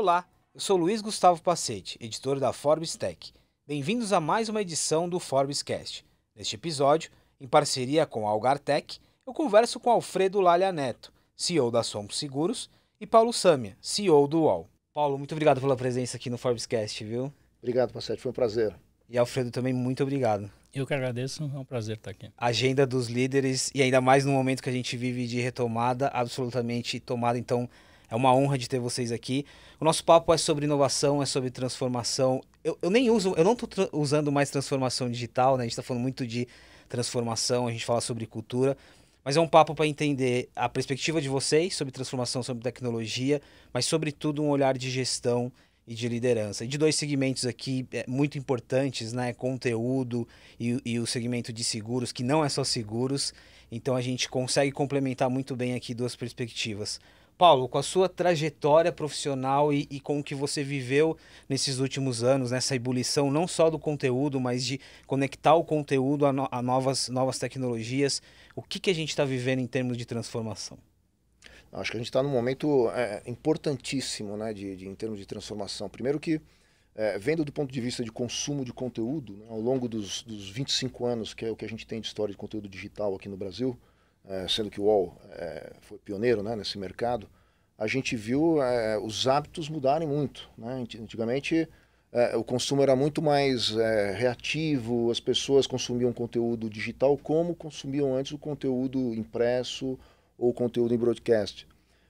Olá, eu sou Luiz Gustavo Pacete, editor da Forbes Tech. Bem-vindos a mais uma edição do Forbes Cast. Neste episódio, em parceria com a Tech, eu converso com Alfredo Lalha Neto, CEO da Somos Seguros, e Paulo Samia, CEO do UOL. Paulo, muito obrigado pela presença aqui no Forbes Cast, viu? Obrigado, Pacete, foi um prazer. E Alfredo também, muito obrigado. Eu que agradeço, é um prazer estar aqui. Agenda dos líderes, e ainda mais no momento que a gente vive de retomada, absolutamente tomada, então, é uma honra de ter vocês aqui. O nosso papo é sobre inovação, é sobre transformação. Eu, eu nem uso, eu não estou usando mais transformação digital, né? A gente está falando muito de transformação, a gente fala sobre cultura, mas é um papo para entender a perspectiva de vocês sobre transformação, sobre tecnologia, mas sobretudo um olhar de gestão e de liderança. E de dois segmentos aqui é, muito importantes, né? Conteúdo e, e, o segmento de seguros, que não é só seguros. Então a gente consegue complementar muito bem aqui duas perspectivas. Paulo, com a sua trajetória profissional e, e, com o que você viveu nesses últimos anos, nessa ebulição não só do conteúdo, mas de conectar o conteúdo a, no, a novas, novas tecnologias, o que, que a gente está vivendo em termos de transformação? Acho que a gente está num momento é, importantíssimo né, de, de, em termos de transformação. Primeiro que, é, vendo do ponto de vista de consumo de conteúdo, né, ao longo dos, dos 25 anos, que é o que a gente tem de história de conteúdo digital aqui no Brasil, é, sendo que o UOL é, foi pioneiro né, nesse mercado, a gente viu é, os hábitos mudarem muito. Né? Antigamente, o consumo era muito mais reativo, as pessoas consumiam conteúdo digital como consumiam antes o conteúdo impresso ou conteúdo em broadcast.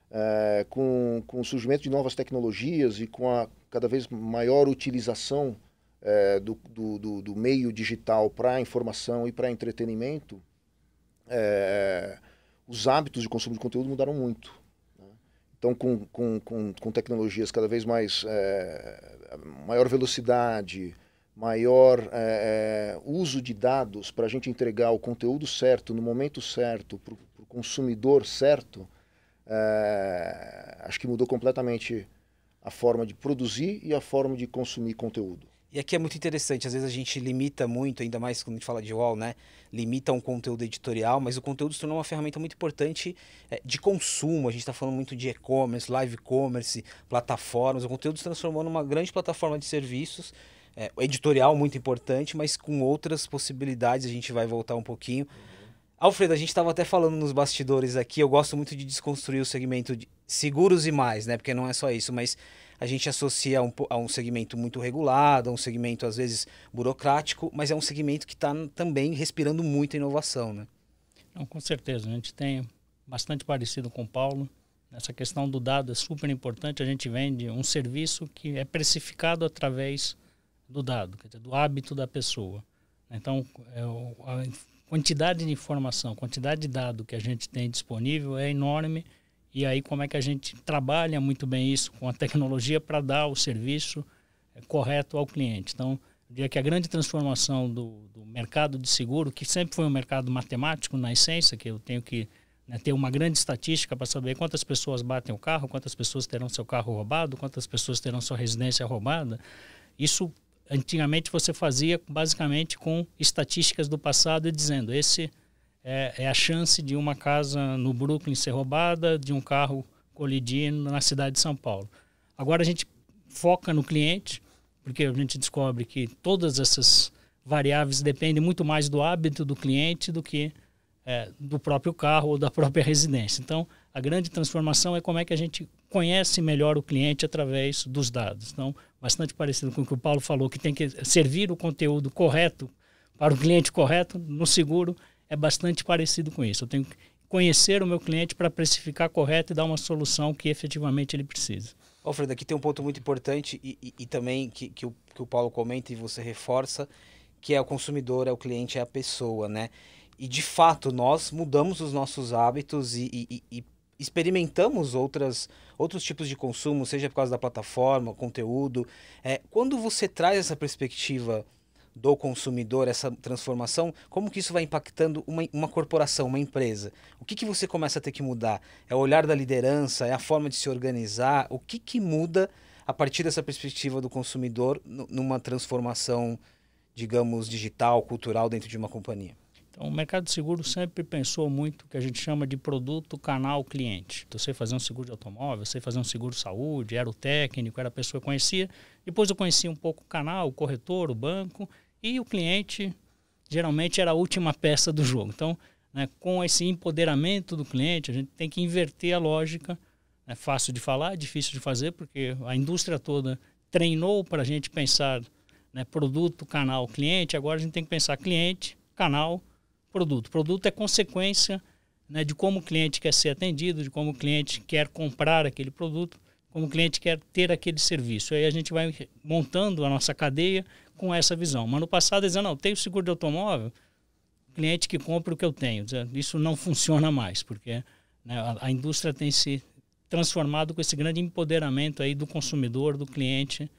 É, com, com o surgimento de novas tecnologias e com a cada vez maior utilização é, do, do, do, meio digital para informação e para entretenimento, é, é, os hábitos de consumo de conteúdo mudaram muito. Né? Então, com, com, com, com, tecnologias cada vez mais. É, maior velocidade, maior é, é uso de dados para a gente entregar o conteúdo certo, no momento certo, para o consumidor certo, é, acho que mudou completamente a forma de produzir e a forma de consumir conteúdo. E aqui é muito interessante, às vezes a gente limita muito, ainda mais quando a gente fala de wall né? Limita um conteúdo editorial, mas o conteúdo se tornou uma ferramenta muito importante é, de consumo. A gente está falando muito de e-commerce, live commerce, plataformas. O conteúdo se transformou numa grande plataforma de serviços, é, editorial muito importante, mas com outras possibilidades. A gente vai voltar um pouquinho. Uhum. Alfredo, a gente estava até falando nos bastidores aqui, eu gosto muito de desconstruir o segmento de seguros e mais, né? Porque não é só isso, mas a gente associa a um, a um segmento muito regulado, a um segmento às vezes burocrático, mas é um segmento que está também respirando muita inovação, né? Não, com certeza, a gente tem bastante parecido com o Paulo. Essa questão do dado é super importante. A gente vende um serviço que é precificado através do dado, dizer, do hábito da pessoa. Então, é a quantidade de informação, a quantidade de dado que a gente tem disponível é enorme e aí como é que a gente trabalha muito bem isso com a tecnologia para dar o serviço é, correto ao cliente. Então, eu diria que a grande transformação do, do, mercado de seguro, que sempre foi um mercado matemático na essência, que eu tenho que né, ter uma grande estatística para saber quantas pessoas batem o carro, quantas pessoas terão seu carro roubado, quantas pessoas terão sua residência roubada. Isso antigamente você fazia basicamente com estatísticas do passado e dizendo esse é, é, a chance de uma casa no Brooklyn ser roubada, de um carro colidir na cidade de São Paulo. Agora a gente foca no cliente, porque a gente descobre que todas essas variáveis dependem muito mais do hábito do cliente do que é, do próprio carro ou da própria residência. Então, a grande transformação é como é que a gente conhece melhor o cliente através dos dados. Então, bastante parecido com o que o Paulo falou, que tem que servir o conteúdo correto para o cliente correto no seguro é bastante parecido com isso. Eu tenho que conhecer o meu cliente para precificar correto e dar uma solução que efetivamente ele precisa. Alfredo, aqui tem um ponto muito importante e, e, e também que, que, o, que o Paulo comenta e você reforça, que é o consumidor, é o cliente, é a pessoa, né? E de fato, nós mudamos os nossos hábitos e, e experimentamos outras, outros tipos de consumo, seja por causa da plataforma, conteúdo. É, quando você traz essa perspectiva do consumidor, essa transformação, como que isso vai impactando uma, uma corporação, uma empresa? O que, que você começa a ter que mudar? É o olhar da liderança? É a forma de se organizar? O que, que muda a partir dessa perspectiva do consumidor numa transformação, digamos, digital, cultural dentro de uma companhia? Então, o mercado de seguro sempre pensou muito o que a gente chama de produto, canal, cliente. Então, você fazer um seguro de automóvel, você fazer um seguro saúde, era o técnico, era a pessoa que conhecia. Depois eu conhecia um pouco o canal, o corretor, o banco e o cliente geralmente era a última peça do jogo. Então, né, com esse empoderamento do cliente, a gente tem que inverter a lógica. É fácil de falar, difícil de fazer, porque a indústria toda treinou para a gente pensar né, produto, canal, cliente. Agora a gente tem que pensar cliente, canal, produto. Produto é consequência né, de como o cliente quer ser atendido, de como o cliente quer comprar aquele produto, como o cliente quer ter aquele serviço. Aí a gente vai montando a nossa cadeia com essa visão. Mas no passado, dizendo, não, tem o seguro de automóvel, cliente que compra o que eu tenho. Isso não funciona mais, porque né, a, a indústria tem se transformado com esse grande empoderamento aí do consumidor, do cliente,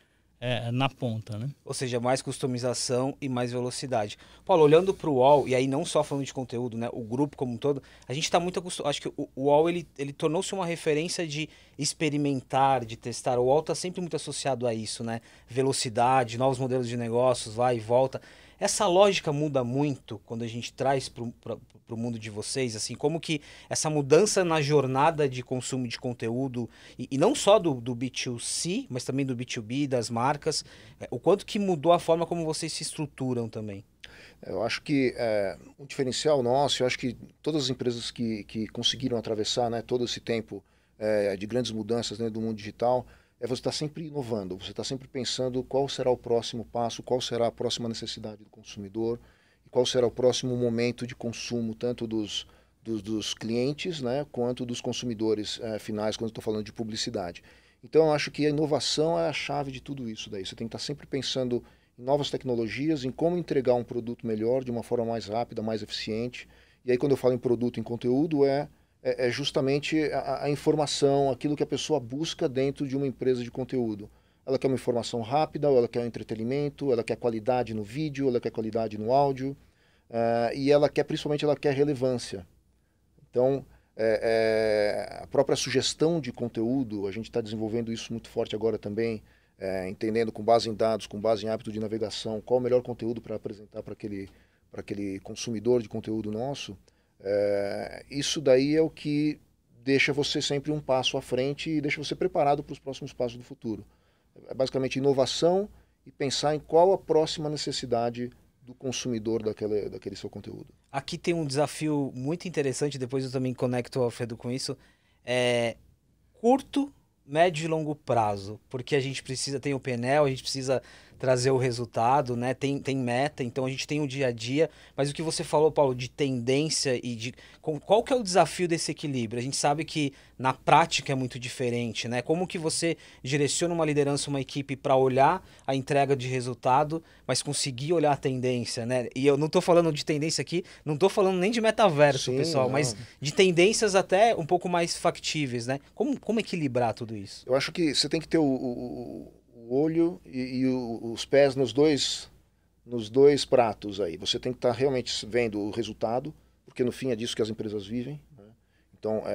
é, na ponta, né? Ou seja, mais customização e mais velocidade. Paulo, olhando para o UOL, e aí não só falando de conteúdo, né? O grupo como um todo, a gente está muito acostumado. Acho que o UOL ele, ele tornou-se uma referência de experimentar, de testar. O UOL está sempre muito associado a isso, né? Velocidade, novos modelos de negócios, vai e volta. Essa lógica muda muito quando a gente traz para o mundo de vocês, assim, como que essa mudança na jornada de consumo de conteúdo, e, e não só do, do, B2C, mas também do B2B, das marcas, é, o quanto que mudou a forma como vocês se estruturam também? Eu acho que é, um diferencial nosso, eu acho que todas as empresas que, que conseguiram atravessar né, todo esse tempo é, de grandes mudanças né, do mundo digital, é você estar tá sempre inovando, você está sempre pensando qual será o próximo passo, qual será a próxima necessidade do consumidor e qual será o próximo momento de consumo, tanto dos, dos, dos clientes né, quanto dos consumidores é, finais, quando estou falando de publicidade. Então, eu acho que a inovação é a chave de tudo isso daí. Você tem que estar tá sempre pensando em novas tecnologias, em como entregar um produto melhor, de uma forma mais rápida, mais eficiente. E aí, quando eu falo em produto, em conteúdo, é é, é, justamente a, a, informação, aquilo que a pessoa busca dentro de uma empresa de conteúdo. Ela quer uma informação rápida, ela quer um entretenimento, ela quer qualidade no vídeo, ela quer qualidade no áudio eh, e ela quer, principalmente, ela quer relevância. Então, é, é, a própria sugestão de conteúdo, a gente está desenvolvendo isso muito forte agora também, é, entendendo com base em dados, com base em hábito de navegação, qual o melhor conteúdo para apresentar para aquele, aquele consumidor de conteúdo nosso. É, isso daí é o que deixa você sempre um passo à frente e deixa você preparado para os próximos passos do futuro. É basicamente inovação e pensar em qual a próxima necessidade do consumidor daquele, daquele seu conteúdo. Aqui tem um desafio muito interessante, depois eu também conecto o Alfredo com isso. É curto, médio e longo prazo, porque a gente precisa, tem o PNL, a gente precisa trazer o resultado, né? Tem, tem meta, então a gente tem o um dia a dia. Mas o que você falou, Paulo, de tendência e de. Qual que é o desafio desse equilíbrio? A gente sabe que na prática é muito diferente, né? Como que você direciona uma liderança, uma equipe para olhar a entrega de resultado, mas conseguir olhar a tendência, né? E eu não estou falando de tendência aqui, não estou falando nem de metaverso, Sim, pessoal, não. mas de tendências até um pouco mais factíveis, né? Como, como equilibrar tudo isso? Eu acho que você tem que ter o, o o olho e, e o, os pés nos dois, nos dois pratos aí. Você tem que estar tá realmente vendo o resultado, porque no fim é disso que as empresas vivem. Né? Então, é,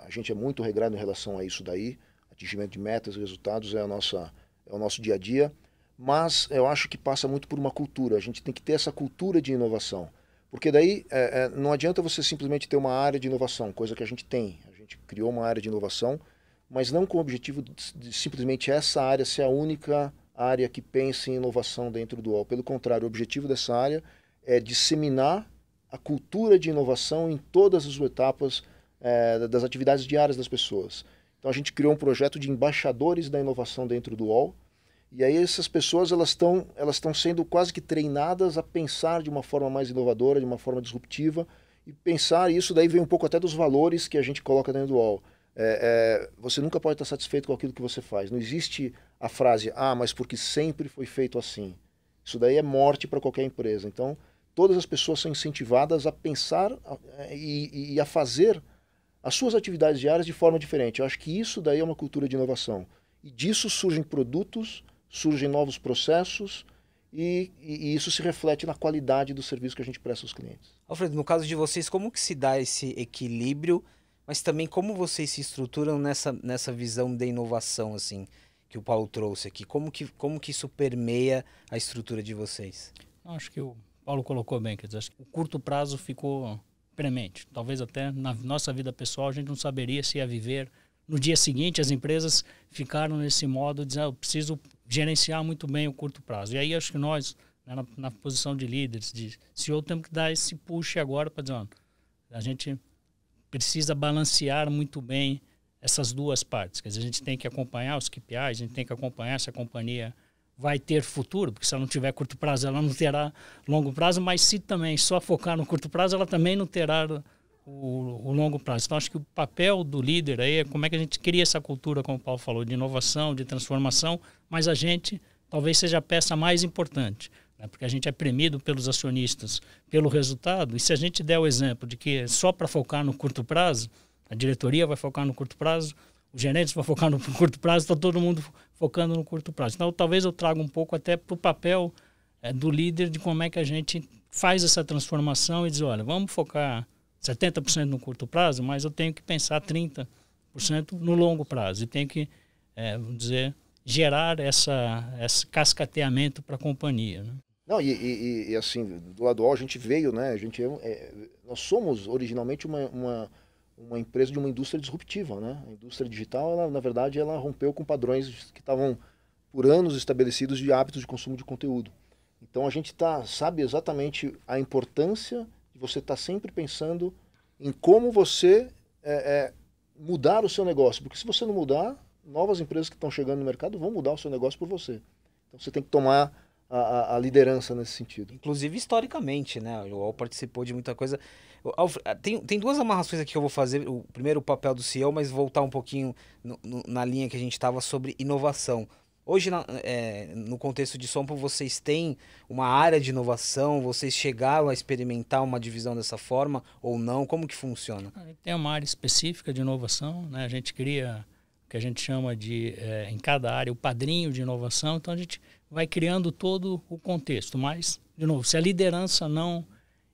é, a gente é muito regrado em relação a isso daí. Atingimento de metas e resultados é, a nossa, é o nosso dia a dia. Mas eu acho que passa muito por uma cultura. A gente tem que ter essa cultura de inovação. Porque daí é, é não adianta você simplesmente ter uma área de inovação, coisa que a gente tem. A gente criou uma área de inovação mas não com o objetivo de simplesmente essa área ser a única área que pense em inovação dentro do UOL. Pelo contrário, o objetivo dessa área é disseminar a cultura de inovação em todas as etapas é, das atividades diárias das pessoas. Então a gente criou um projeto de embaixadores da inovação dentro do UOL, e aí essas pessoas elas estão elas estão sendo quase que treinadas a pensar de uma forma mais inovadora, de uma forma disruptiva e pensar isso daí vem um pouco até dos valores que a gente coloca dentro do UOL é, é, você nunca pode estar satisfeito com aquilo que você faz. Não existe a frase, ah, mas porque sempre foi feito assim. Isso daí é morte para qualquer empresa. Então, todas as pessoas são incentivadas a pensar é, e, e, a fazer as suas atividades diárias de forma diferente. Eu acho que isso daí é uma cultura de inovação. E disso surgem produtos, surgem novos processos e, e isso se reflete na qualidade do serviço que a gente presta aos clientes. Alfredo, no caso de vocês, como que se dá esse equilíbrio mas também como vocês se estruturam nessa, nessa visão da inovação, assim, que o Paulo trouxe aqui? Como que, como que isso permeia a estrutura de vocês? Acho que o Paulo colocou bem, quer dizer, acho que o curto prazo ficou premente. Talvez até na nossa vida pessoal a gente não saberia se ia viver. No dia seguinte, as empresas ficaram nesse modo de dizer, ah, eu preciso gerenciar muito bem o curto prazo. E aí acho que nós, né, na, na, posição de líderes, de CEO, temos que dar esse push agora para dizer, ah, a gente precisa balancear muito bem essas duas partes. Quer dizer, a gente tem que acompanhar os KPIs, a gente tem que acompanhar se a companhia vai ter futuro, porque se ela não tiver curto prazo, ela não terá longo prazo, mas se também só focar no curto prazo, ela também não terá o, o, longo prazo. Então, acho que o papel do líder aí é como é que a gente cria essa cultura, como o Paulo falou, de inovação, de transformação, mas a gente talvez seja a peça mais importante né? porque a gente é premido pelos acionistas pelo resultado, e se a gente der o exemplo de que só para focar no curto prazo, a diretoria vai focar no curto prazo, os gerentes vão focar no curto prazo, está todo mundo focando no curto prazo. Então, talvez eu traga um pouco até para o papel é, do líder de como é que a gente faz essa transformação e diz, olha, vamos focar 70% no curto prazo, mas eu tenho que pensar 30% no longo prazo. E tenho que, é, vamos dizer, gerar essa, esse cascateamento para a companhia. Né? Não, e, e, e, assim, do Adual a gente veio, né? A gente é, é, nós somos originalmente uma, uma, uma, empresa de uma indústria disruptiva, né? A indústria digital, ela, na verdade, ela rompeu com padrões que estavam por anos estabelecidos de hábitos de consumo de conteúdo. Então a gente tá, sabe exatamente a importância de você estar tá sempre pensando em como você é, é, mudar o seu negócio. Porque se você não mudar, novas empresas que estão chegando no mercado vão mudar o seu negócio por você. Então você tem que tomar a, a, liderança nesse sentido. Inclusive historicamente, né? O UOL participou de muita coisa. Alfred, ah, tem, tem duas amarrações aqui que eu vou fazer. O primeiro, o papel do CEO, mas voltar um pouquinho no, no, na linha que a gente estava sobre inovação. Hoje, na, é, no contexto de Sompo, vocês têm uma área de inovação? Vocês chegaram a experimentar uma divisão dessa forma ou não? Como que funciona? Tem uma área específica de inovação, né? A gente cria o que a gente chama de, é, em cada área, o padrinho de inovação. Então, a gente vai criando todo o contexto. Mas, de novo, se a liderança não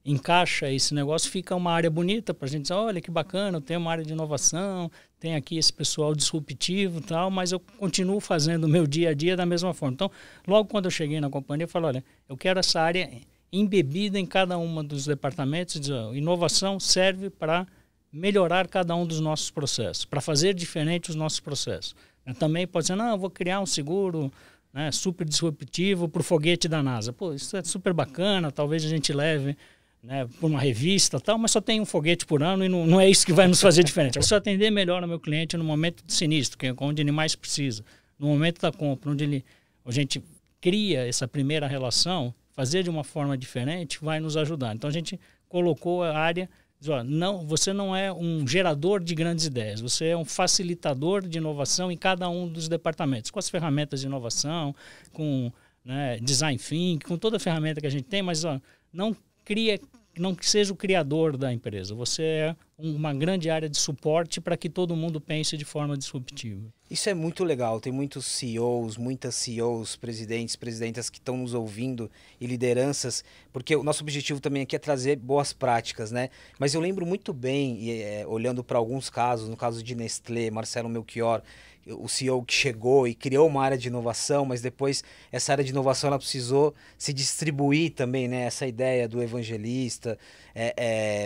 encaixa esse negócio, fica uma área bonita para a gente dizer, olha que bacana, tem uma área de inovação, tem aqui esse pessoal disruptivo e tal, mas eu continuo fazendo o meu dia a dia da mesma forma. Então, logo quando eu cheguei na companhia, eu falei, olha, eu quero essa área embebida em cada um dos departamentos, diz, oh, inovação serve para melhorar cada um dos nossos processos, para fazer diferente os nossos processos. Também pode ser, não, eu vou criar um seguro né, super disruptivo para o foguete da NASA. Pô, isso é super bacana, talvez a gente leve né, por uma revista tal, mas só tem um foguete por ano e não, não é isso que vai nos fazer diferente. É só atender melhor o meu cliente no momento do sinistro, que é onde ele mais precisa, no momento da compra, onde ele, a gente cria essa primeira relação, fazer de uma forma diferente vai nos ajudar. Então a gente colocou a área Diz, ó, não, você não é um gerador de grandes ideias, você é um facilitador de inovação em cada um dos departamentos, com as ferramentas de inovação, com né, design thinking, com toda a ferramenta que a gente tem, mas ó, não cria não que seja o criador da empresa. Você é uma grande área de suporte para que todo mundo pense de forma disruptiva. Isso é muito legal. Tem muitos CEOs, muitas CEOs, presidentes, presidentas que estão nos ouvindo e lideranças, porque o nosso objetivo também aqui é trazer boas práticas, né? Mas eu lembro muito bem, e, é, olhando para alguns casos, no caso de Nestlé, Marcelo Melchior, o CEO que chegou e criou uma área de inovação, mas depois essa área de inovação ela precisou se distribuir também, né? Essa ideia do evangelista, é,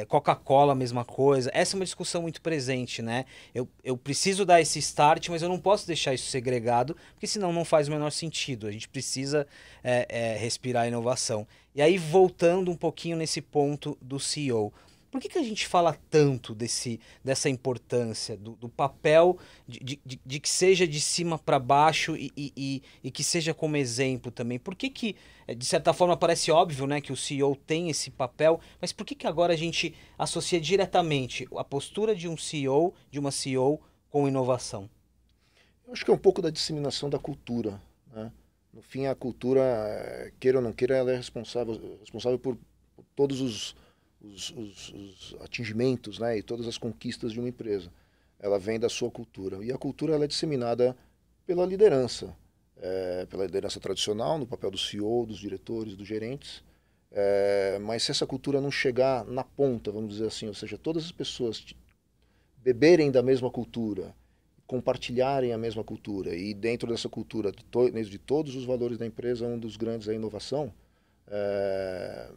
é, Coca-Cola, mesma coisa. Essa é uma discussão muito presente, né? Eu, eu preciso dar esse start, mas eu não posso deixar isso segregado, porque senão não faz o menor sentido. A gente precisa é, é respirar a inovação. E aí, voltando um pouquinho nesse ponto do CEO, por que, que a gente fala tanto desse, dessa importância, do, do papel de, de, de, que seja de cima para baixo e, e, e, que seja como exemplo também? Por que, que, eh, de certa forma, parece óbvio né, que o CEO tem esse papel, mas por que, que agora a gente associa diretamente a postura de um CEO, de uma CEO, com inovação? Eu acho que é um pouco da disseminação da cultura. Né? No fim, a cultura, eh, queira ou não queira, ela é responsável, responsável por todos os os, os, os atingimentos né, e todas as conquistas de uma empresa. Ela vem da sua cultura. E a cultura ela é disseminada pela liderança, é, pela liderança tradicional, no papel do CEO, dos diretores, dos gerentes. É, mas se essa cultura não chegar na ponta, vamos dizer assim, ou seja, todas as pessoas beberem da mesma cultura, compartilharem a mesma cultura e dentro dessa cultura, dentro de todos os valores da empresa, um dos grandes é a inovação. É,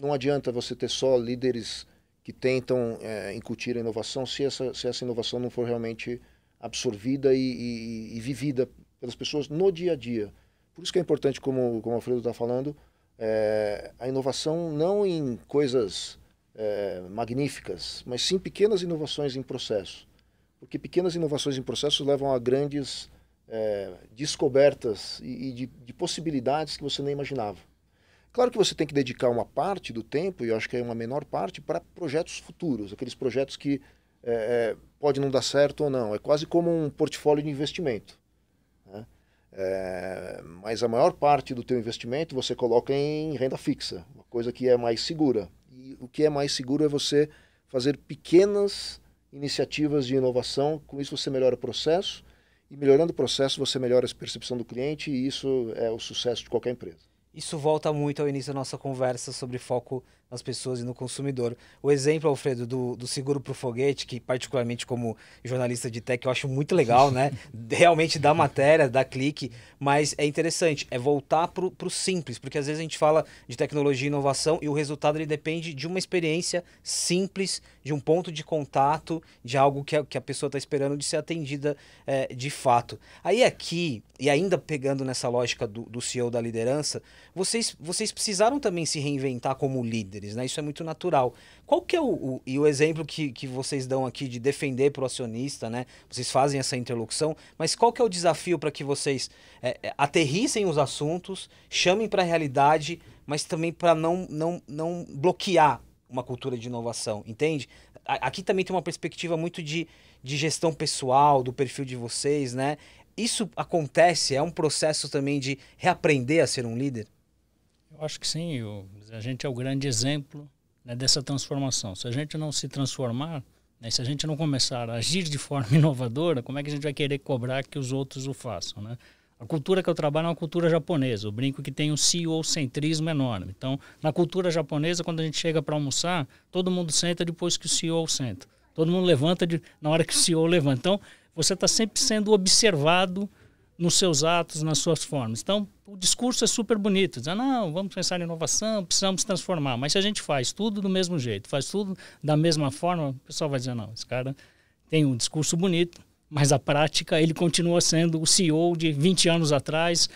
não adianta você ter só líderes que tentam é, incutir a inovação se essa, se essa inovação não for realmente absorvida e, e, e, vivida pelas pessoas no dia a dia. Por isso que é importante, como, como o Alfredo está falando, é, a inovação não em coisas é, magníficas, mas sim pequenas inovações em processo. Porque pequenas inovações em processo levam a grandes é, descobertas e, e de, de possibilidades que você nem imaginava. Claro que você tem que dedicar uma parte do tempo, e eu acho que é uma menor parte, para projetos futuros, aqueles projetos que é, é, pode não dar certo ou não. É quase como um portfólio de investimento. Né? É, mas a maior parte do teu investimento você coloca em renda fixa, uma coisa que é mais segura. E o que é mais seguro é você fazer pequenas iniciativas de inovação, com isso você melhora o processo, e melhorando o processo você melhora a percepção do cliente, e isso é o sucesso de qualquer empresa. Isso volta muito ao início da nossa conversa sobre foco nas pessoas e no consumidor. O exemplo, Alfredo, do, do seguro para o foguete, que particularmente como jornalista de tech eu acho muito legal, né? Realmente dá matéria, dá clique, mas é interessante, é voltar para o simples, porque às vezes a gente fala de tecnologia e inovação e o resultado ele depende de uma experiência simples, de um ponto de contato, de algo que a, que a pessoa está esperando de ser atendida é, de fato. Aí aqui, e ainda pegando nessa lógica do, do CEO da liderança, vocês, vocês precisaram também se reinventar como líder, líderes, né? Isso é muito natural. Qual que é o, o, e o exemplo que, que vocês dão aqui de defender para o acionista, né? Vocês fazem essa interlocução, mas qual que é o desafio para que vocês é, é, aterrissem os assuntos, chamem para a realidade, mas também para não, não, não bloquear uma cultura de inovação, entende? Aqui também tem uma perspectiva muito de, de gestão pessoal, do perfil de vocês, né? Isso acontece, é um processo também de reaprender a ser um líder? Eu acho que sim. Eu, a gente é o grande exemplo né, dessa transformação. Se a gente não se transformar, né, se a gente não começar a agir de forma inovadora, como é que a gente vai querer cobrar que os outros o façam? Né? A cultura que eu trabalho é uma cultura japonesa. Eu brinco que tem um CEO-centrismo enorme. Então, na cultura japonesa, quando a gente chega para almoçar, todo mundo senta depois que o CEO senta. Todo mundo levanta de, na hora que o CEO levanta. Então, você está sempre sendo observado nos seus atos, nas suas formas. Então, o discurso é super bonito, dizendo, ah, não, vamos pensar em inovação, precisamos transformar. Mas se a gente faz tudo do mesmo jeito, faz tudo da mesma forma, o pessoal vai dizer, não, esse cara tem um discurso bonito, mas a prática ele continua sendo o CEO de 20 anos atrás,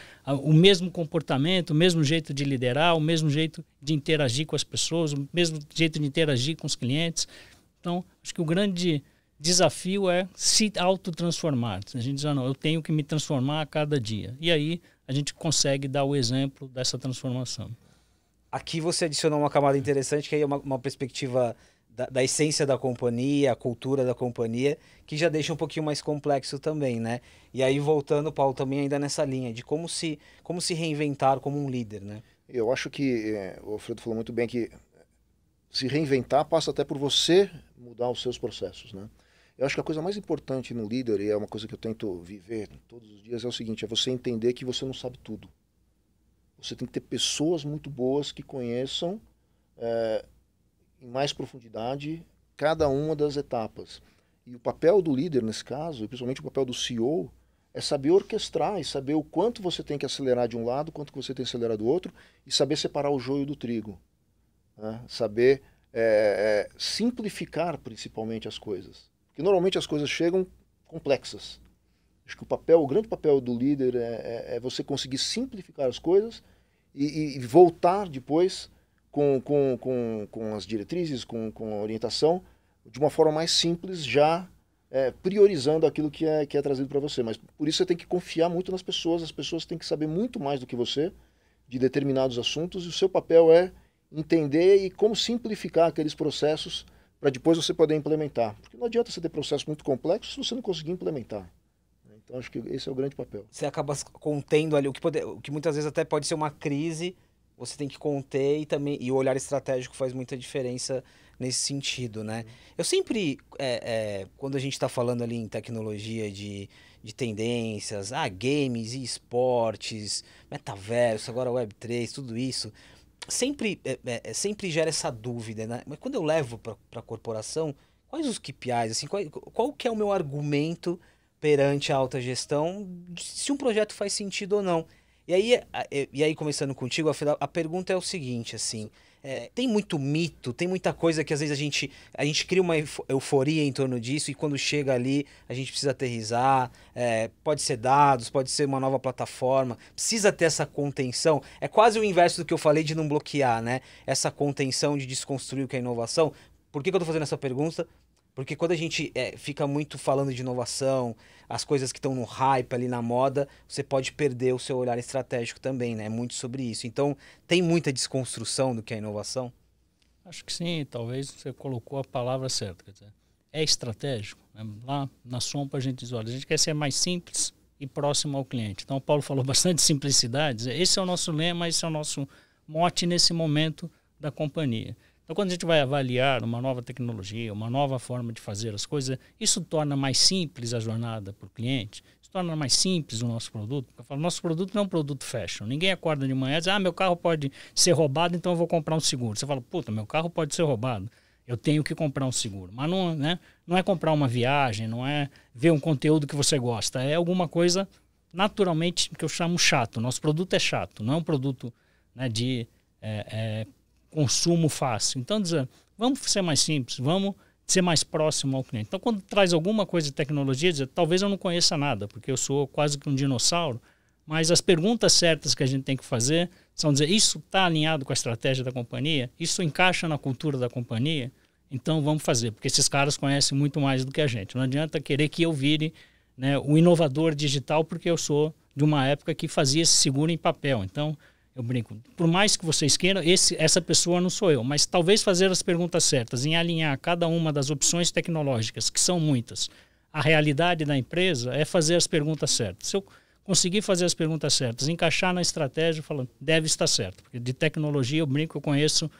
o mesmo comportamento, o mesmo jeito de liderar, o mesmo jeito de interagir com as pessoas, o mesmo jeito de interagir com os clientes. Então, acho que o grande desafio é se autotransformar. A gente diz, ah, não, eu tenho que me transformar a cada dia. E aí a gente consegue dar o exemplo dessa transformação. Aqui você adicionou uma camada interessante, que é uma, uma perspectiva da, da, essência da companhia, a cultura da companhia, que já deixa um pouquinho mais complexo também, né? E aí voltando, Paulo, também ainda nessa linha de como se, como se reinventar como um líder, né? Eu acho que, é, o Alfredo falou muito bem que se reinventar passa até por você mudar os seus processos, né? Eu acho que a coisa mais importante no líder, e é uma coisa que eu tento viver todos os dias, é o seguinte: é você entender que você não sabe tudo. Você tem que ter pessoas muito boas que conheçam é, em mais profundidade cada uma das etapas. E o papel do líder, nesse caso, e principalmente o papel do CEO, é saber orquestrar e saber o quanto você tem que acelerar de um lado, o quanto você tem que acelerar do outro, e saber separar o joio do trigo. Né? Saber é, é, simplificar, principalmente, as coisas normalmente as coisas chegam complexas. Acho que o papel, o grande papel do líder é, é, é você conseguir simplificar as coisas e, e voltar depois com, com, com, com, as diretrizes, com, com a orientação, de uma forma mais simples, já é, priorizando aquilo que é, que é trazido para você. Mas por isso você tem que confiar muito nas pessoas, as pessoas têm que saber muito mais do que você de determinados assuntos e o seu papel é entender e como simplificar aqueles processos para depois você poder implementar. Porque não adianta você ter processos muito complexos se você não conseguir implementar. Então acho que esse é o grande papel. Você acaba contendo ali o que, pode, o que muitas vezes até pode ser uma crise, você tem que conter e também e o olhar estratégico faz muita diferença nesse sentido, né? Uhum. Eu sempre, é, é, quando a gente está falando ali em tecnologia de, de tendências, ah, games e esportes, metaverso, agora Web3, tudo isso, sempre, é, é, é, sempre gera essa dúvida, né? Mas quando eu levo para a corporação, quais os KPIs? Assim, qual, qual que é o meu argumento perante a alta gestão se um projeto faz sentido ou não? E aí, e aí começando contigo, a pergunta é o seguinte, assim, é, tem muito mito, tem muita coisa que às vezes a gente, a gente cria uma euforia em torno disso e quando chega ali a gente precisa aterrizar, é, pode ser dados, pode ser uma nova plataforma, precisa ter essa contenção. É quase o inverso do que eu falei de não bloquear, né? Essa contenção de desconstruir o que é inovação. Por que, que eu estou fazendo essa pergunta? Porque quando a gente é, fica muito falando de inovação, as coisas que estão no hype ali na moda, você pode perder o seu olhar estratégico também, né? É muito sobre isso. Então, tem muita desconstrução do que é inovação? Acho que sim, talvez você colocou a palavra certa. Quer dizer, é estratégico. Né? Lá na Sompa a gente diz, olha, a gente quer ser mais simples e próximo ao cliente. Então, o Paulo falou bastante simplicidade. Esse é o nosso lema, esse é o nosso mote nesse momento da companhia. Então, quando a gente vai avaliar uma nova tecnologia, uma nova forma de fazer as coisas, isso torna mais simples a jornada para o cliente, isso torna mais simples o nosso produto. Eu falo, nosso produto não é um produto fashion. Ninguém acorda de manhã e diz, ah, meu carro pode ser roubado, então eu vou comprar um seguro. Você fala, puta, meu carro pode ser roubado eu tenho que comprar um seguro. Mas não, né, não é comprar uma viagem, não é ver um conteúdo que você gosta, é alguma coisa naturalmente que eu chamo chato. Nosso produto é chato, não é um produto né, de é, é, consumo fácil. Então, dizendo, vamos ser mais simples, vamos ser mais próximo ao cliente. Então, quando traz alguma coisa de tecnologia, dizer, talvez eu não conheça nada, porque eu sou quase que um dinossauro, mas as perguntas certas que a gente tem que fazer são dizer, isso está alinhado com a estratégia da companhia? Isso encaixa na cultura da companhia? Então, vamos fazer, porque esses caras conhecem muito mais do que a gente. Não adianta querer que eu vire né, o inovador digital, porque eu sou de uma época que fazia esse seguro em papel. Então, eu brinco. Por mais que vocês queiram, esse, essa pessoa não sou eu, mas talvez fazer as perguntas certas, em alinhar cada uma das opções tecnológicas, que são muitas, a realidade da empresa, é fazer as perguntas certas. Se eu conseguir fazer as perguntas certas, encaixar na estratégia, falando, deve estar certo. Porque de tecnologia eu brinco, eu conheço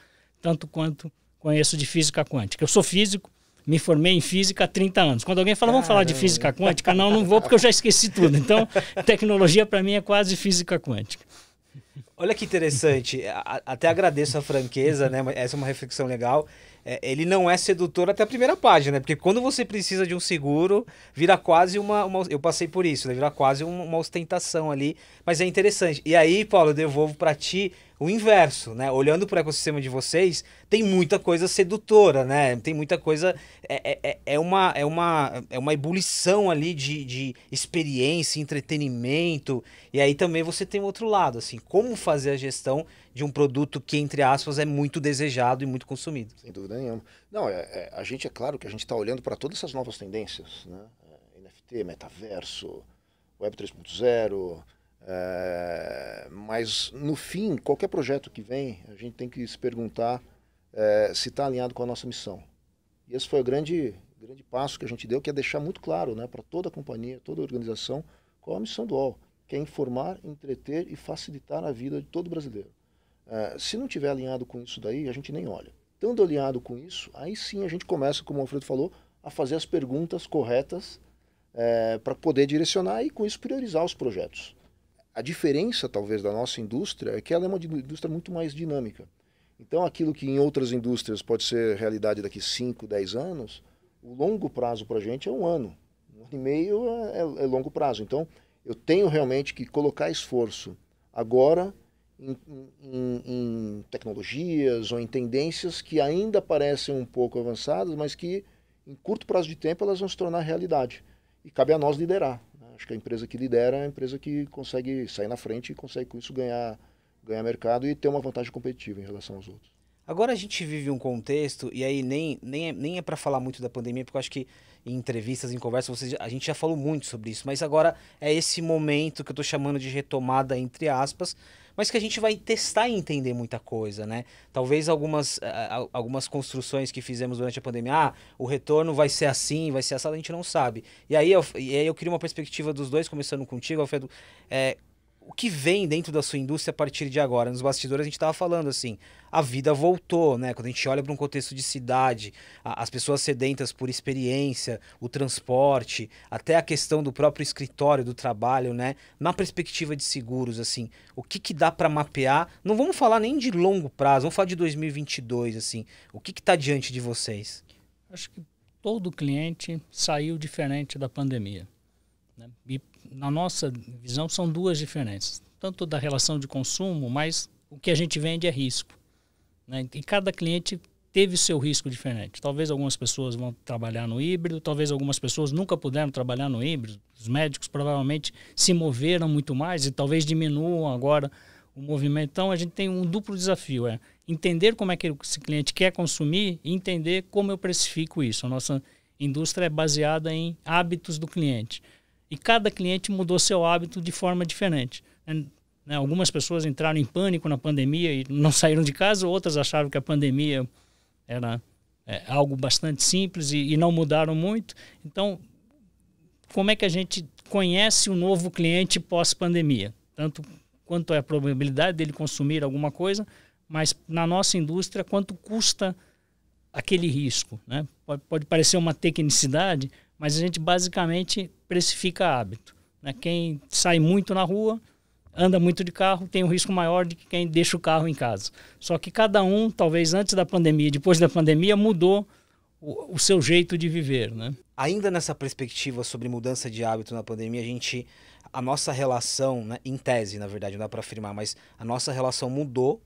tanto quanto conheço de física quântica. Eu sou físico, me formei em física há 30 anos. Quando alguém fala, vamos falar de física quântica? Não, não vou porque eu já esqueci tudo. Então, tecnologia para mim é quase física quântica. Olha que interessante. A, até agradeço a franqueza, né? Essa é uma reflexão legal. É, ele não é sedutor até a primeira página, né? Porque quando você precisa de um seguro, vira quase uma. uma eu passei por isso, né? Vira quase uma, uma ostentação ali. Mas é interessante. E aí, Paulo, eu devolvo para ti o inverso, né? Olhando para o ecossistema de vocês, tem muita coisa sedutora, né? Tem muita coisa. É, é, é, é, uma, é, uma, é uma ebulição ali de, de experiência, entretenimento. E aí também você tem o outro lado, assim, como fazer a gestão de um produto que, entre aspas, é muito desejado e muito consumido. Sem dúvida nenhuma. Não, é, é a gente é claro que a gente está olhando para todas essas novas tendências, né? É, NFT, metaverso, Web 3.0 é, mas, no fim, qualquer projeto que vem, a gente tem que se perguntar é, se está alinhado com a nossa missão. E esse foi o grande, grande passo que a gente deu, que é deixar muito claro né, para toda a companhia, toda a organização, qual a missão do UOL, que é informar, entreter e facilitar a vida de todo brasileiro. É, se não tiver alinhado com isso daí, a gente nem olha. Estando alinhado com isso, aí sim a gente começa, como o Alfredo falou, a fazer as perguntas corretas para poder direcionar e, com isso, priorizar os projetos. A diferença, talvez, da nossa indústria é que ela é uma indústria muito mais dinâmica. Então, aquilo que em outras indústrias pode ser realidade daqui 5, 10 anos, o longo prazo para a gente é um ano. Um ano e meio é, é, é, longo prazo. Então, eu tenho realmente que colocar esforço agora em, em, em tecnologias ou em tendências que ainda parecem um pouco avançadas, mas que em curto prazo de tempo elas vão se tornar realidade. E cabe a nós liderar. Acho que a empresa que lidera é a empresa que consegue sair na frente e consegue com isso ganhar, ganhar mercado e ter uma vantagem competitiva em relação aos outros. Agora a gente vive um contexto, e aí nem, nem, é, nem é para falar muito da pandemia, porque eu acho que em entrevistas, em conversas, vocês, a gente já falou muito sobre isso, mas agora é esse momento que eu estou chamando de retomada, entre aspas, mas que a gente vai testar e entender muita coisa, né? Talvez algumas, eh, eh, algumas construções que fizemos durante a pandemia, ah, o retorno vai ser assim, vai ser assim, a gente não sabe. E aí eu, e aí eu queria uma perspectiva dos dois, começando contigo, Alfredo. É, o que vem dentro da sua indústria a partir de agora? Nos bastidores a gente estava falando assim, a vida voltou, né? Quando a gente olha para um contexto de cidade, a, as pessoas sedentas por experiência, o transporte, até a questão do próprio escritório, do trabalho, né? Na perspectiva de seguros, assim, o que, que dá para mapear? Não vamos falar nem de longo prazo, vamos falar de 2022, assim. O que está diante de vocês? Acho que todo cliente saiu diferente da pandemia. Né? E na nossa visão, são duas diferenças Tanto da relação de consumo, mas o que a gente vende é risco. Né? E cada cliente teve seu risco diferente. Talvez algumas pessoas vão trabalhar no híbrido, talvez algumas pessoas nunca puderam trabalhar no híbrido. Os médicos provavelmente se moveram muito mais e talvez diminuam agora o movimento. Então a gente tem um duplo desafio, é entender como é que esse cliente quer consumir e entender como eu precifico isso. A nossa indústria é baseada em hábitos do cliente. E cada cliente mudou seu hábito de forma diferente. Né, né, algumas pessoas entraram em pânico na pandemia e não saíram de casa, outras acharam que a pandemia era é, algo bastante simples e, e não mudaram muito. Então, como é que a gente conhece o novo cliente pós-pandemia? Tanto quanto é a probabilidade dele consumir alguma coisa, mas na nossa indústria, quanto custa aquele risco? Né? Pode, pode parecer uma tecnicidade, mas a gente basicamente precifica hábito. Né? Quem sai muito na rua, anda muito de carro, tem um risco maior de quem deixa o carro em casa. Só que cada um, talvez antes da pandemia, depois da pandemia, mudou o, o seu jeito de viver. Né? Ainda nessa perspectiva sobre mudança de hábito na pandemia, a gente a nossa relação, né, em tese, na verdade, não dá para afirmar, mas a nossa relação mudou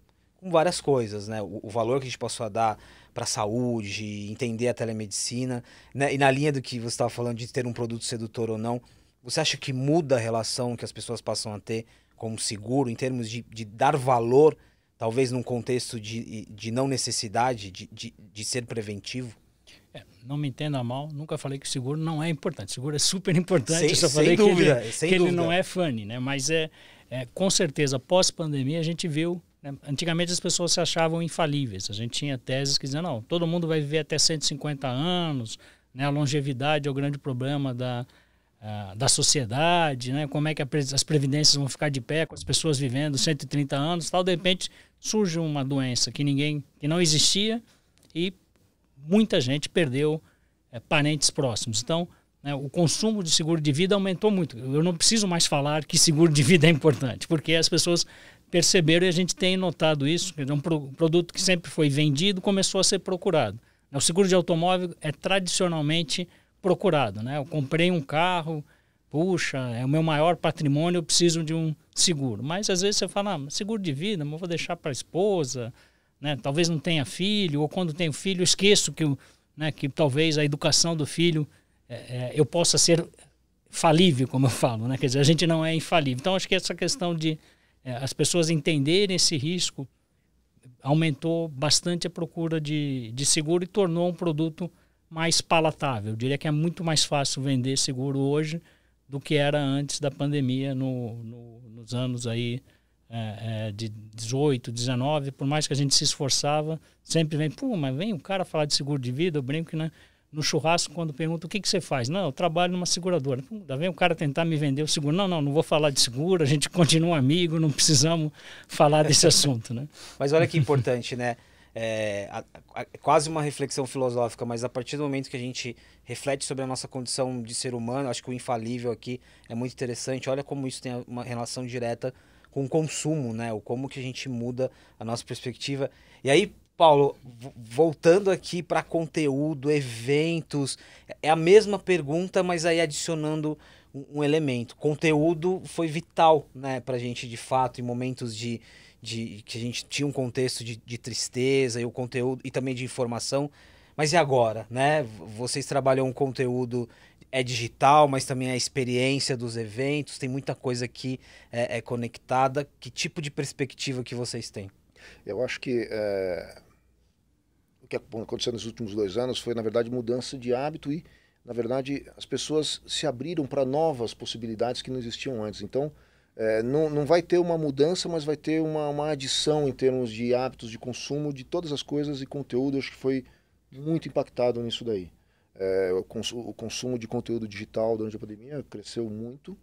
com várias coisas, né? O, o valor que a gente possa dar para a saúde, entender a telemedicina, né? E na linha do que você estava falando de ter um produto sedutor ou não, você acha que muda a relação que as pessoas passam a ter com o seguro em termos de, de dar valor, talvez num contexto de, de não necessidade, de, de, de ser preventivo? É, não me entenda mal, nunca falei que o seguro não é importante. O seguro é super importante, sem, eu só falei dúvida, que, ele, é, que ele, não é funny, né? Mas é, é com certeza, pós-pandemia, a gente viu né? Antigamente as pessoas se achavam infalíveis. A gente tinha teses que diziam, não, todo mundo vai viver até 150 anos, né? a longevidade é o grande problema da, uh, da sociedade, né? como é que as previdências vão ficar de pé com as pessoas vivendo 130 anos tal. De repente surge uma doença que ninguém, que não existia e muita gente perdeu é, parentes próximos. Então, né, o consumo de seguro de vida aumentou muito. Eu não preciso mais falar que seguro de vida é importante, porque as pessoas perceberam e a gente tem notado isso. É um produto que sempre foi vendido começou a ser procurado. O seguro de automóvel é tradicionalmente procurado. Né? Eu comprei um carro, puxa, é o meu maior patrimônio, eu preciso de um seguro. Mas às vezes você fala, ah, seguro de vida, mas vou deixar para a esposa, né? talvez não tenha filho, ou quando tenho filho, esqueço que, né, que talvez a educação do filho é, é, eu possa ser falível, como eu falo. Né? Quer dizer, a gente não é infalível. Então acho que essa questão de é, as pessoas entenderem esse risco, aumentou bastante a procura de, de seguro e tornou um produto mais palatável. Eu diria que é muito mais fácil vender seguro hoje do que era antes da pandemia, no, no, nos anos aí é, é, de 18, 19. Por mais que a gente se esforçava, sempre vem, pô, mas vem o cara falar de seguro de vida, eu brinco, né? no churrasco, quando pergunta o que, que você faz? Não, eu trabalho numa seguradora. Ainda tá vem o cara tentar me vender o seguro. Não, não, não vou falar de seguro, a gente continua amigo, não precisamos falar desse assunto, né? mas olha que importante, né? É, a, a, é quase uma reflexão filosófica, mas a partir do momento que a gente reflete sobre a nossa condição de ser humano, acho que o infalível aqui é muito interessante. Olha como isso tem uma relação direta com o consumo, né? O como que a gente muda a nossa perspectiva. E aí, Paulo, voltando aqui para conteúdo, eventos, é a mesma pergunta, mas aí adicionando um, elemento. Conteúdo foi vital né, para a gente, de fato, em momentos de, de que a gente tinha um contexto de, de tristeza e o conteúdo e também de informação. Mas e agora, né? Vocês trabalham um conteúdo é digital, mas também é a experiência dos eventos, tem muita coisa que é, é conectada. Que tipo de perspectiva que vocês têm? Eu acho que é, o que é aconteceu nos últimos dois anos foi, na verdade, mudança de hábito e, na verdade, as pessoas se abriram para novas possibilidades que não existiam antes. Então, é, não, não vai ter uma mudança, mas vai ter uma, uma adição em termos de hábitos de consumo de todas as coisas e conteúdo. acho que foi muito impactado nisso daí. É, o, cons o, consumo de conteúdo digital durante a pandemia cresceu muito.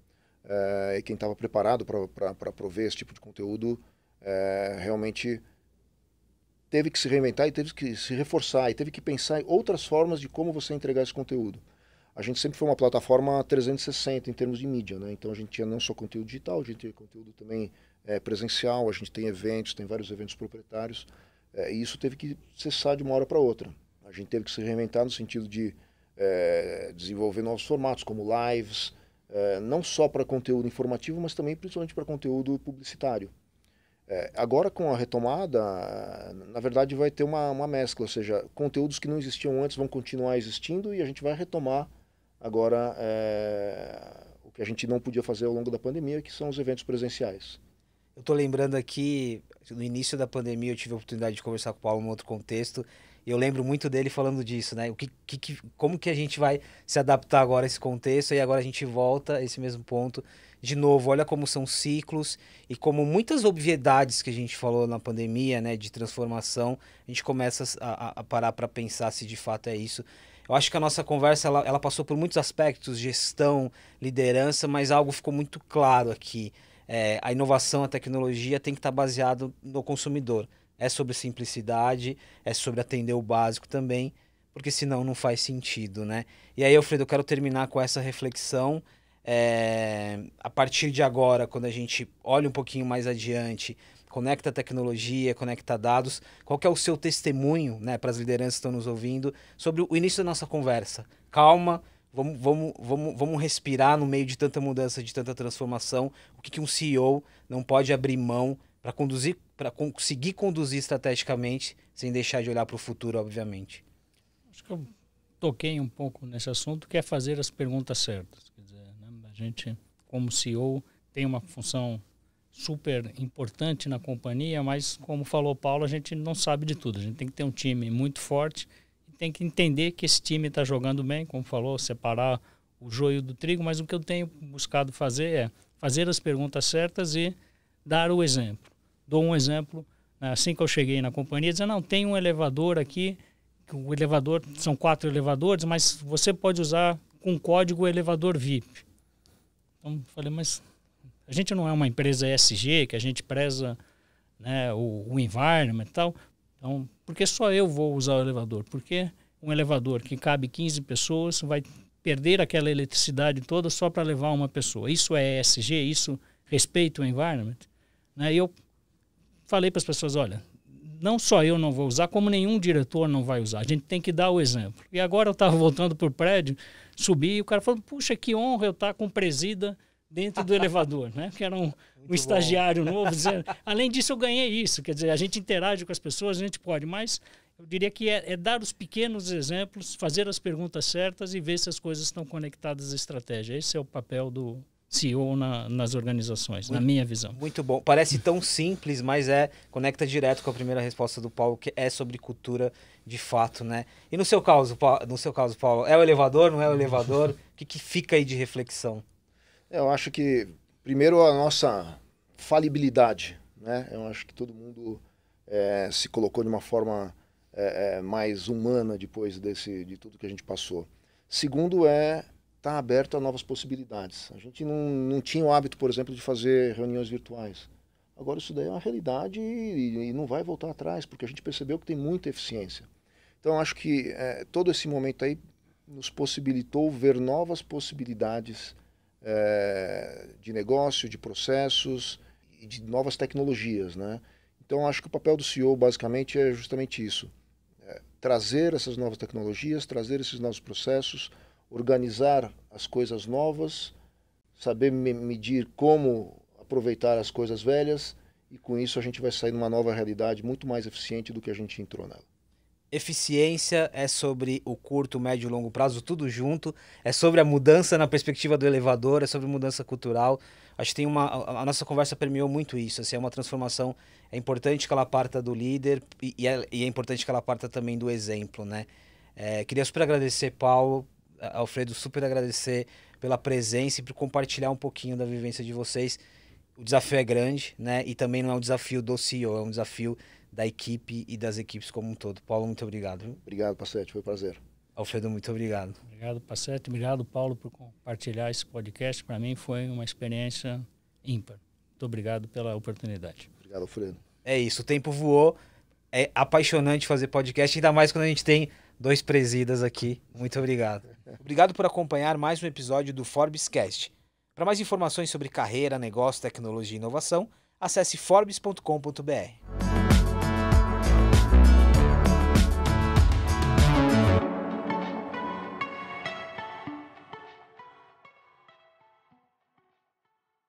É, e quem estava preparado para prover esse tipo de conteúdo é, realmente teve que se reinventar e teve que se reforçar e teve que pensar em outras formas de como você entregar esse conteúdo. A gente sempre foi uma plataforma 360 em termos de mídia, né? Então a gente tinha não só conteúdo digital, a gente tinha conteúdo também é, presencial, a gente tem eventos, tem vários eventos proprietários. É, e isso teve que cessar de uma hora para outra. A gente teve que se reinventar no sentido de é, desenvolver novos formatos, como lives, não só para conteúdo informativo, mas também principalmente para conteúdo publicitário. É, agora, com a retomada, na verdade, vai ter uma, uma mescla, ou seja, conteúdos que não existiam antes vão continuar existindo e a gente vai retomar agora é, o que a gente não podia fazer ao longo da pandemia, que são os eventos presenciais. Eu estou lembrando aqui, no início da pandemia, eu tive a oportunidade de conversar com o Paulo em outro contexto, eu lembro muito dele falando disso, né? O que, que, como que a gente vai se adaptar agora a esse contexto e agora a gente volta a esse mesmo ponto de novo, olha como são ciclos e como muitas obviedades que a gente falou na pandemia, né, de transformação, a gente começa a, a parar para pensar se de fato é isso. Eu acho que a nossa conversa ela, ela, passou por muitos aspectos, gestão, liderança, mas algo ficou muito claro aqui. É, a inovação, a tecnologia tem que estar tá baseado no consumidor. É sobre simplicidade, é sobre atender o básico também, porque senão não faz sentido, né? E aí, Alfredo, eu quero terminar com essa reflexão. É, a partir de agora, quando a gente olha um pouquinho mais adiante, conecta tecnologia, conecta dados, qual é o seu testemunho né, para as lideranças que estão nos ouvindo sobre o início da nossa conversa? Calma, vamos, vamos, vamos, vamos respirar no meio de tanta mudança, de tanta transformação. O que, que um CEO não pode abrir mão para conduzir, para conseguir conduzir estrategicamente, sem deixar de olhar para o futuro, obviamente? Acho que eu toquei um pouco nesse assunto, que é fazer as perguntas certas. Quer dizer, gente, como CEO, tem uma função super importante na companhia, mas como falou Paulo, a gente não sabe de tudo. A gente tem que ter um time muito forte e tem que entender que esse time está jogando bem, como falou, separar o joio do trigo, mas o que eu tenho buscado fazer é fazer as perguntas certas e dar o exemplo. Dou um exemplo, né, assim que eu cheguei na companhia, dizendo, não, tem um elevador aqui, o elevador, são quatro elevadores, mas você pode usar com código o elevador VIP. Então, falei, mas a gente não é uma empresa ESG, que a gente preza né, o, o environment e tal. Então, por que só eu vou usar o elevador? Porque um elevador que cabe 15 pessoas vai perder aquela eletricidade toda só para levar uma pessoa. Isso é ESG, isso respeita o environment. Né? E eu falei para as pessoas, olha, não só eu não vou usar, como nenhum diretor não vai usar. A gente tem que dar o exemplo. E agora eu estava voltando para o prédio, subi e o cara falou: puxa, que honra eu estar tá com presida dentro do elevador, né? Que era um, um estagiário novo. Dizendo, Além disso, eu ganhei isso. Quer dizer, a gente interage com as pessoas, a gente pode, mas eu diria que é, é dar os pequenos exemplos, fazer as perguntas certas e ver se as coisas estão conectadas à estratégia. Esse é o papel do, CEO na, nas organizações, muito, na minha visão. Muito bom. Parece tão simples, mas é conecta direto com a primeira resposta do Paulo, que é sobre cultura de fato, né? E no seu caso, Paulo, no seu caso, Paulo, é o elevador, não é o elevador? O que, que fica aí de reflexão? Eu acho que primeiro a nossa falibilidade, né? Eu acho que todo mundo é, se colocou de uma forma é, é, mais humana depois desse de tudo que a gente passou. Segundo é está aberto a novas possibilidades. A gente não, não tinha o hábito, por exemplo, de fazer reuniões virtuais. Agora isso daí é uma realidade e, e não vai voltar atrás, porque a gente percebeu que tem muita eficiência. Então acho que é, todo esse momento aí nos possibilitou ver novas possibilidades é, de negócio, de processos e de novas tecnologias, né? Então acho que o papel do CEO basicamente é justamente isso: é, trazer essas novas tecnologias, trazer esses novos processos organizar as coisas novas, saber medir como aproveitar as coisas velhas e com isso a gente vai sair numa nova realidade muito mais eficiente do que a gente entrou nela. Eficiência é sobre o curto, médio e longo prazo, tudo junto. É sobre a mudança na perspectiva do elevador, é sobre mudança cultural. Acho que tem uma, a, nossa conversa permeou muito isso. Assim, é uma transformação. É importante que ela parta do líder e, e, é, e é, importante que ela parta também do exemplo, né? É, queria super agradecer, Paulo, Alfredo, super agradecer pela presença e por compartilhar um pouquinho da vivência de vocês. O desafio é grande, né? E também não é um desafio do CEO, é um desafio da equipe e das equipes como um todo. Paulo, muito obrigado. Obrigado, Passetti, foi um prazer. Alfredo, muito obrigado. Obrigado, Passetti. Obrigado, Paulo, por compartilhar esse podcast. Para mim foi uma experiência ímpar. Muito obrigado pela oportunidade. Obrigado, Alfredo. É isso, o tempo voou. É apaixonante fazer podcast, ainda mais quando a gente tem dois presidas aqui. Muito obrigado. Obrigado por acompanhar mais um episódio do Forbes Cast. Para mais informações sobre carreira, negócio, tecnologia e inovação, acesse forbes.com.br.